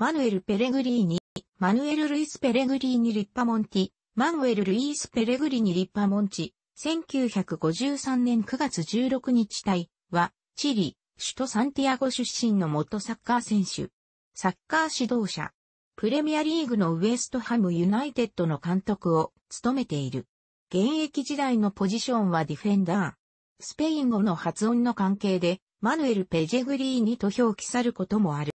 マヌエル・ペレグリーニ、マヌエル・ルイス・ペレグリーニ・リッパモンティ、マヌエル・ルイス・ペレグリーニ・リッパモンチ、1953年9月16日隊は、チリ、首都サンティアゴ出身の元サッカー選手、サッカー指導者、プレミアリーグのウエストハムユナイテッドの監督を務めている。現役時代のポジションはディフェンダー。スペイン語の発音の関係で、マヌエル・ペジェグリーニと表記さることもある。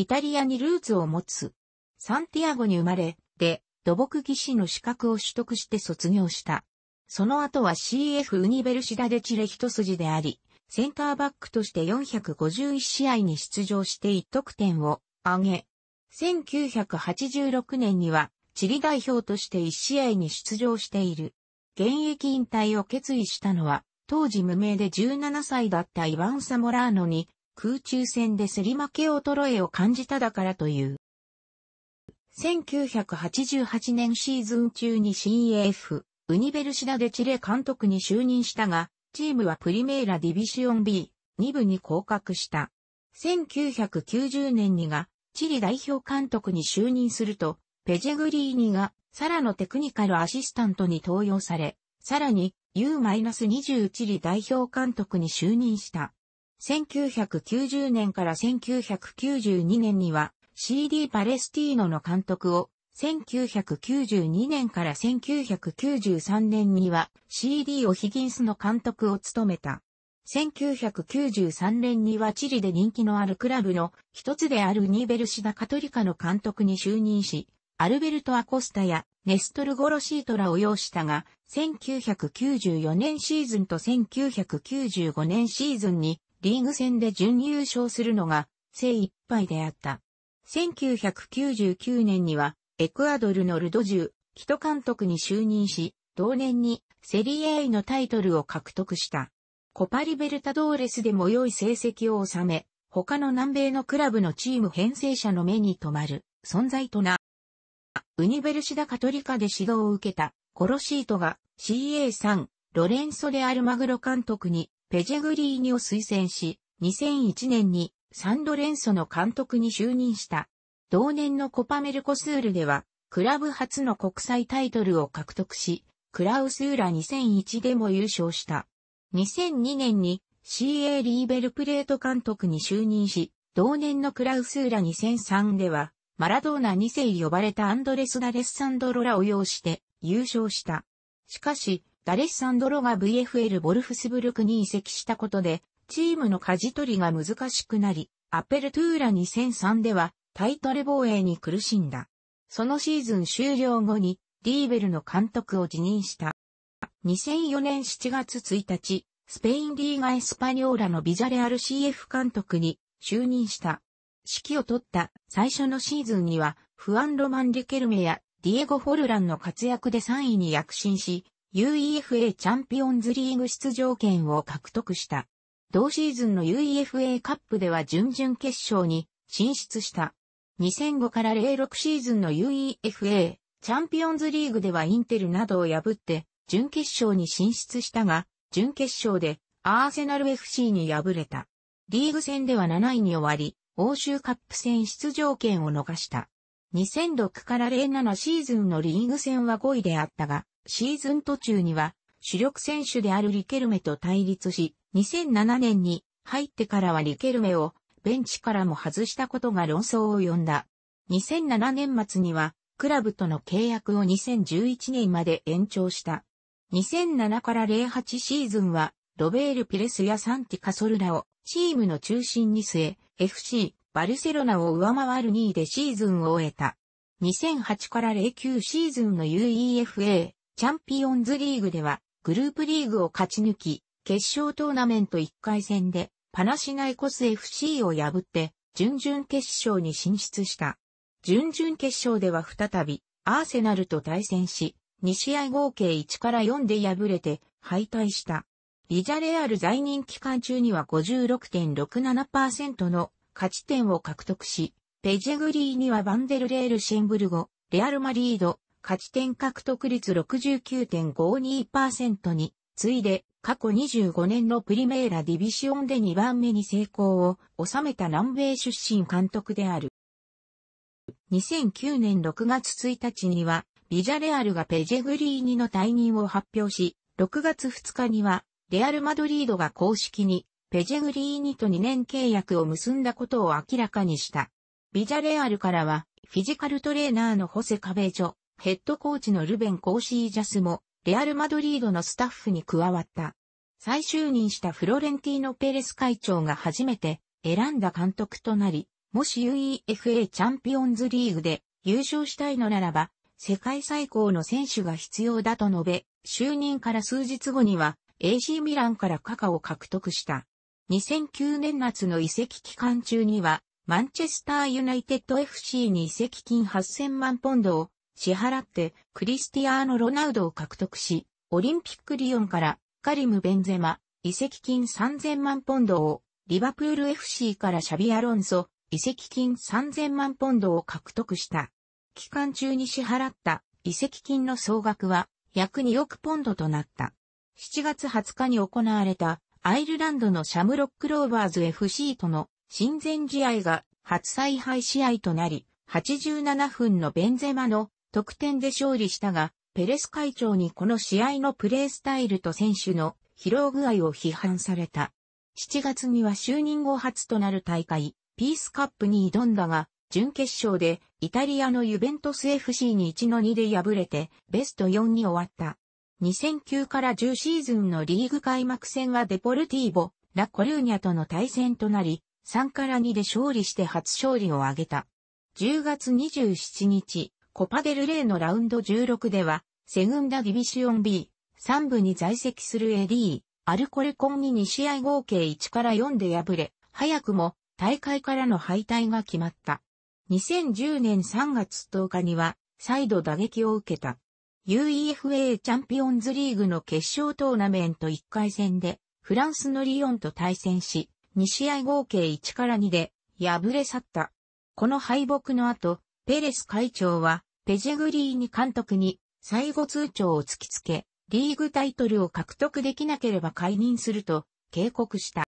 イタリアにルーツを持つ。サンティアゴに生まれ、で、土木技師の資格を取得して卒業した。その後は CF ウニベルシダでチレ一筋であり、センターバックとして451試合に出場して1得点を挙げ、1986年にはチリ代表として1試合に出場している。現役引退を決意したのは、当時無名で17歳だったイヴァン・サモラーノに空中戦ですり負け衰えを感じただからという。1988年シーズン中に CF、ウニベルシダでチレ監督に就任したが、チームはプリメーラディビシオン B、2部に降格した。1990年にが、チリ代表監督に就任すると、ペジェグリーニが、サラのテクニカルアシスタントに登用され、さらに、U-20 チリ代表監督に就任した。1990年から1992年には CD パレスティーノの監督を、1992年から1993年には CD オヒギンスの監督を務めた。1993年にはチリで人気のあるクラブの一つであるニーベルシダ・カトリカの監督に就任し、アルベルト・アコスタやネストル・ゴロシートラを要したが、1994年シーズンと1995年シーズンにリーグ戦で準優勝するのが精一杯であった。1999年には、エクアドルのルドジュ、キト監督に就任し、同年にセリエ A のタイトルを獲得した。コパリベルタドーレスでも良い成績を収め、他の南米のクラブのチーム編成者の目に留まる存在とな。ウニベルシダカトリカで指導を受けたコロシートが CA3 ロレンソ・でアルマグロ監督にペジェグリーニを推薦し、2001年にサンドレンソの監督に就任した。同年のコパメルコスールでは、クラブ初の国際タイトルを獲得し、クラウスーラ2001でも優勝した。2002年に CA リーベルプレート監督に就任し、同年のクラウスーラ2003では、マラドーナ2世呼ばれたアンドレス・ダレッサンドロラを擁して優勝した。しかし、ダレッサンドロが VFL ボルフスブルクに移籍したことで、チームの舵取りが難しくなり、アペルトゥーラ2003ではタイトル防衛に苦しんだ。そのシーズン終了後に、リーベルの監督を辞任した。2004年7月1日、スペインリーガエスパニョーラのビジャレアル CF 監督に就任した。指揮を取った最初のシーズンには、フアン・ロマン・リケルメやディエゴ・フォルランの活躍で3位に躍進し、UEFA チャンピオンズリーグ出場権を獲得した。同シーズンの UEFA カップでは準々決勝に進出した。2005から06シーズンの UEFA チャンピオンズリーグではインテルなどを破って準決勝に進出したが、準決勝でアーセナル FC に敗れた。リーグ戦では7位に終わり、欧州カップ戦出場権を逃した。2006から07シーズンのリーグ戦は5位であったが、シーズン途中には主力選手であるリケルメと対立し、2007年に入ってからはリケルメをベンチからも外したことが論争を呼んだ。2007年末にはクラブとの契約を2011年まで延長した。2007から08シーズンはロベール・ピレスやサンティ・カソルラをチームの中心に据え FC バルセロナを上回る2位でシーズンを終えた。2008から09シーズンの UEFA チャンピオンズリーグでは、グループリーグを勝ち抜き、決勝トーナメント1回戦で、パナシナイコス FC を破って、準々決勝に進出した。準々決勝では再び、アーセナルと対戦し、2試合合計1から4で敗れて、敗退した。リジャレアル在任期間中には56.67%の勝ち点を獲得し、ペジェグリーにはバンデルレールシェンブルゴ、レアルマリード、勝ち点獲得率69.52%に、次いで過去25年のプリメーラディビシオンで2番目に成功を収めた南米出身監督である。2009年6月1日には、ビジャレアルがペジェグリーニの退任を発表し、6月2日には、レアル・マドリードが公式に、ペジェグリーニと2年契約を結んだことを明らかにした。ビジャレアルからは、フィジカルトレーナーのホセ・カベジョ、ヘッドコーチのルベン・コーシージャスも、レアル・マドリードのスタッフに加わった。再就任したフロレンティーノ・ペレス会長が初めて選んだ監督となり、もし UEFA チャンピオンズリーグで優勝したいのならば、世界最高の選手が必要だと述べ、就任から数日後には AC ミランからカカを獲得した。2009年夏の移籍期間中には、マンチェスターユナイテッド FC に移籍金8000万ポンドを支払ってクリスティアーノ・ロナウドを獲得し、オリンピックリオンからカリム・ベンゼマ、移籍金3000万ポンドを、リバプール FC からシャビアロンソ、移籍金3000万ポンドを獲得した。期間中に支払った移籍金の総額は約2億ポンドとなった。7月20日に行われたアイルランドのシャムロックローバーズ FC との親善試合が初再配試合となり、87分のベンゼマの得点で勝利したが、ペレス会長にこの試合のプレースタイルと選手の疲労具合を批判された。7月には就任後初となる大会、ピースカップに挑んだが、準決勝でイタリアのユベントス FC に1-2で敗れて、ベスト4に終わった。2009から10シーズンのリーグ開幕戦はデポルティーボ、ラ・コルーニャとの対戦となり、3から2で勝利して初勝利を挙げた。10月27日、コパデルレイのラウンド16では、セグンダディビシオン B、3部に在籍するエリー、アルコレコンに2試合合計1から4で敗れ、早くも大会からの敗退が決まった。2010年3月10日には、再度打撃を受けた。UEFA チャンピオンズリーグの決勝トーナメント1回戦で、フランスのリオンと対戦し、2試合合計1から2で、敗れ去った。この敗北の後、ペレス会長は、ペジェグリーニ監督に、最後通帳を突きつけ、リーグタイトルを獲得できなければ解任すると、警告した。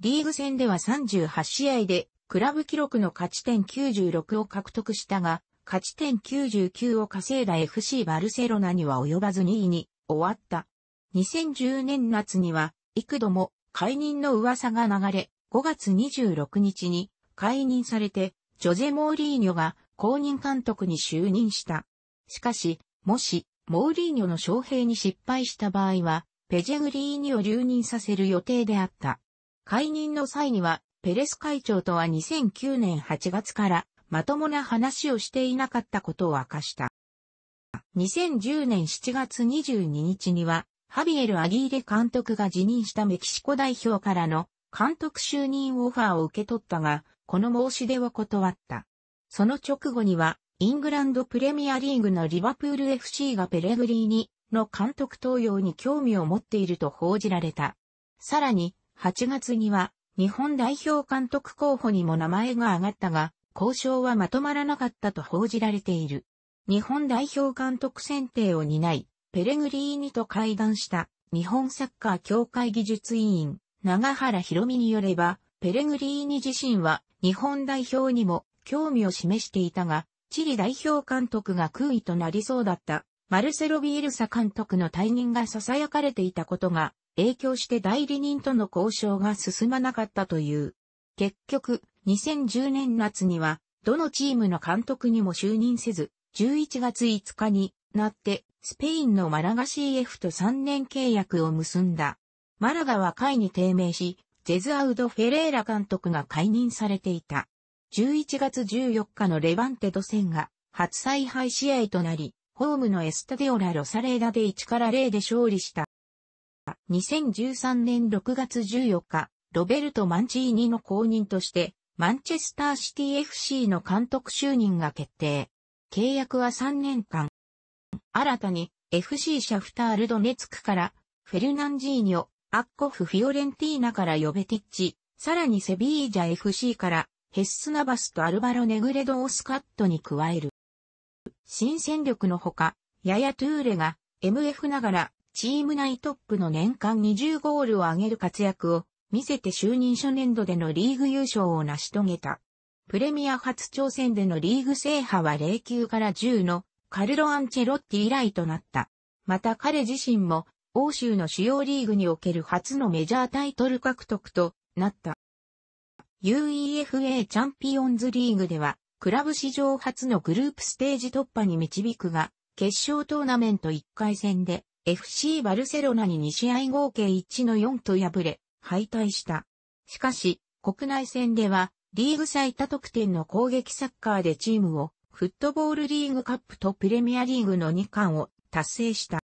リーグ戦では38試合で、クラブ記録の勝ち点96を獲得したが、勝ち点99を稼いだ FC バルセロナには及ばず2位に終わった。2010年夏には、幾度も解任の噂が流れ、5月26日に解任されてジョゼ・モーリーニョが公認監督に就任した。しかし、もし、モーリーニョの招聘に失敗した場合は、ペジェグリーニを留任させる予定であった。解任の際には、ペレス会長とは2009年8月からまともな話をしていなかったことを明かした。2010年7月22日には、ハビエル・アギーレ監督が辞任したメキシコ代表からの監督就任オファーを受け取ったが、この申し出を断った。その直後には、イングランドプレミアリーグのリバプール FC がペレグリーニの監督登用に興味を持っていると報じられた。さらに、8月には、日本代表監督候補にも名前が挙がったが、交渉はまとまらなかったと報じられている。日本代表監督選定を担い、ペレグリーニと会談した日本サッカー協会技術委員、長原博美によれば、ペレグリーニ自身は日本代表にも興味を示していたが、チリ代表監督が空位となりそうだったマルセロ・ビエルサ監督の退任が囁かれていたことが影響して代理人との交渉が進まなかったという。結局、2010年夏には、どのチームの監督にも就任せず、11月5日になって、スペインのマラガ CF と3年契約を結んだ。マラガは会に低迷し、ジェズアウド・フェレーラ監督が解任されていた。11月14日のレバンテド戦が初采配試合となり、ホームのエスタデオラ・ロサレーダで1から0で勝利した。2013年6月14日、ロベルト・マンチーニの後任として、マンチェスターシティ FC の監督就任が決定。契約は3年間。新たに FC シャフタールドネツクからフェルナンジーニョ、アッコフ・フィオレンティーナからヨベティッチ、さらにセビージャ FC から、ヘッスナバスとアルバロ・ネグレド・オスカットに加える。新戦力のほか、ヤヤ・トゥーレが、MF ながら、チーム内トップの年間20ゴールを挙げる活躍を、見せて就任初年度でのリーグ優勝を成し遂げた。プレミア初挑戦でのリーグ制覇は0級から10のカルロ・アンチェロッティ以来となった。また彼自身も欧州の主要リーグにおける初のメジャータイトル獲得となった。UEFA チャンピオンズリーグでは、クラブ史上初のグループステージ突破に導くが、決勝トーナメント1回戦で FC バルセロナに2試合合計1の4と敗れ、敗退した。しかし、国内戦では、リーグ最多得点の攻撃サッカーでチームを、フットボールリーグカップとプレミアリーグの2冠を達成した。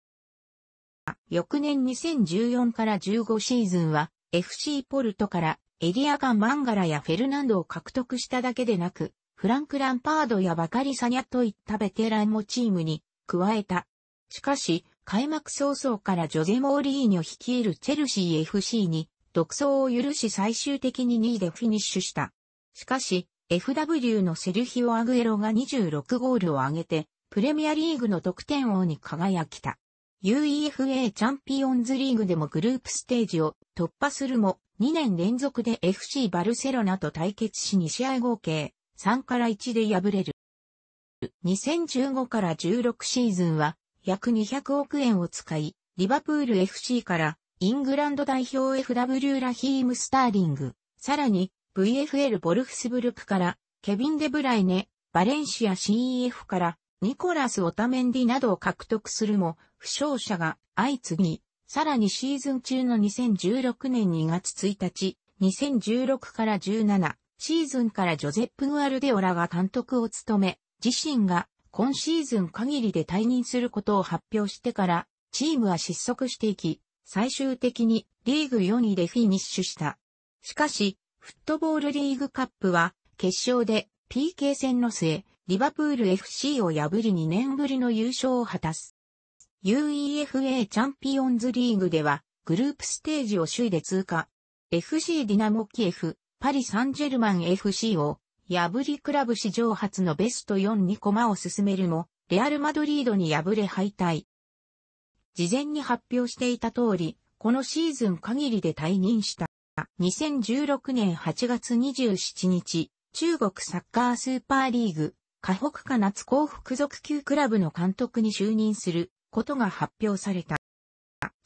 翌年2014から15シーズンは FC ポルトからエリアガン・マンガラやフェルナンドを獲得しただけでなく、フランク・ランパードやバカリ・サニャといったベテランもチームに加えた。しかし、開幕早々からジョゼ・モーリーニョ率いるチェルシー FC に独走を許し最終的に2位でフィニッシュした。しかし、FW のセルヒオ・アグエロが26ゴールを挙げて、プレミアリーグの得点王に輝きた。UEFA チャンピオンズリーグでもグループステージを突破するも、2年連続で FC バルセロナと対決し2試合合計3から1で敗れる。2015から16シーズンは約200億円を使い、リバプール FC からイングランド代表 FW ラヒーム・スターリング、さらに VFL ボルフスブルクからケビン・デブライネ、バレンシア CEF からニコラス・オタメンディなどを獲得するも、負傷者が相次ぎ、さらにシーズン中の2016年2月1日、2016から17シーズンからジョゼップ・グアルデオラが監督を務め、自身が今シーズン限りで退任することを発表してから、チームは失速していき、最終的にリーグ4位でフィニッシュした。しかし、フットボールリーグカップは決勝で PK 戦の末、リバプール FC を破り2年ぶりの優勝を果たす。UEFA チャンピオンズリーグでは、グループステージを首位で通過。FC ディナモキエフ、パリ・サンジェルマン FC を、破りクラブ史上初のベスト4に駒を進めるも、レアル・マドリードに敗れ敗退。事前に発表していた通り、このシーズン限りで退任した。2016年8月27日、中国サッカースーパーリーグ、河北下夏高附属級クラブの監督に就任することが発表された。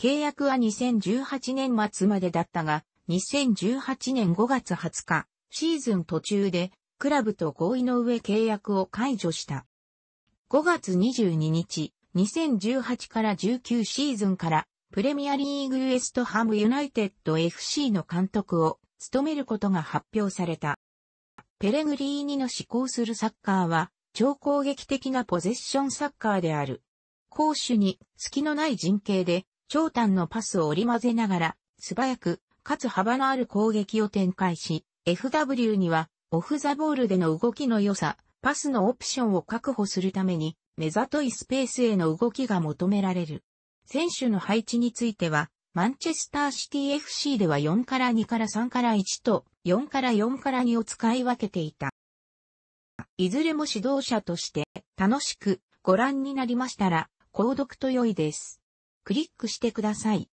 契約は2018年末までだったが、2018年5月20日、シーズン途中で、クラブと合意の上契約を解除した。5月22日、2018から19シーズンから、プレミアリーグウエストハムユナイテッド FC の監督を務めることが発表された。ペレグリーニの志向するサッカーは、超攻撃的なポゼッションサッカーである。攻守に隙のない陣形で、長短のパスを織り交ぜながら、素早く、かつ幅のある攻撃を展開し、FW には、オフザボールでの動きの良さ、パスのオプションを確保するために、目ざといスペースへの動きが求められる。選手の配置については、マンチェスターシティ FC では4から2から3から1と4から4から2を使い分けていた。いずれも指導者として楽しくご覧になりましたら、購読と良いです。クリックしてください。